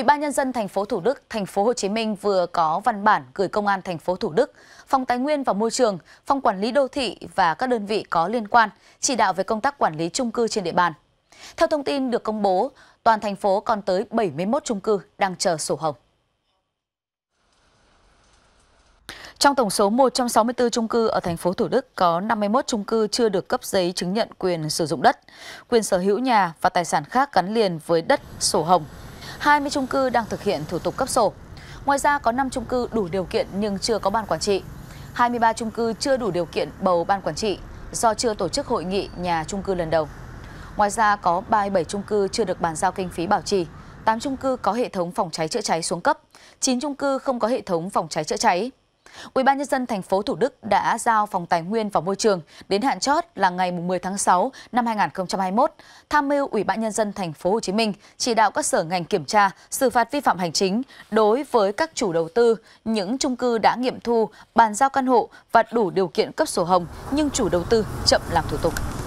ubnd thành phố Thủ Đức, thành phố Hồ Chí Minh vừa có văn bản gửi Công an thành phố Thủ Đức, Phòng Tài nguyên và Môi trường, Phòng Quản lý đô thị và các đơn vị có liên quan chỉ đạo về công tác quản lý chung cư trên địa bàn. Theo thông tin được công bố, toàn thành phố còn tới 71 chung cư đang chờ sổ hồng. Trong tổng số 164 chung cư ở thành phố Thủ Đức có 51 chung cư chưa được cấp giấy chứng nhận quyền sử dụng đất, quyền sở hữu nhà và tài sản khác gắn liền với đất, sổ hồng 20 chung cư đang thực hiện thủ tục cấp sổ. Ngoài ra có 5 chung cư đủ điều kiện nhưng chưa có ban quản trị. 23 chung cư chưa đủ điều kiện bầu ban quản trị do chưa tổ chức hội nghị nhà chung cư lần đầu. Ngoài ra có 37 chung cư chưa được bàn giao kinh phí bảo trì, 8 chung cư có hệ thống phòng cháy chữa cháy xuống cấp, 9 chung cư không có hệ thống phòng cháy chữa cháy, UBND thành phố Thủ Đức đã giao Phòng Tài nguyên và Môi trường đến hạn chót là ngày 10 tháng 6 năm 2021, tham mưu Ủy ban nhân dân thành phố Hồ Chí Minh chỉ đạo các sở ngành kiểm tra, xử phạt vi phạm hành chính đối với các chủ đầu tư những chung cư đã nghiệm thu, bàn giao căn hộ và đủ điều kiện cấp sổ hồng nhưng chủ đầu tư chậm làm thủ tục.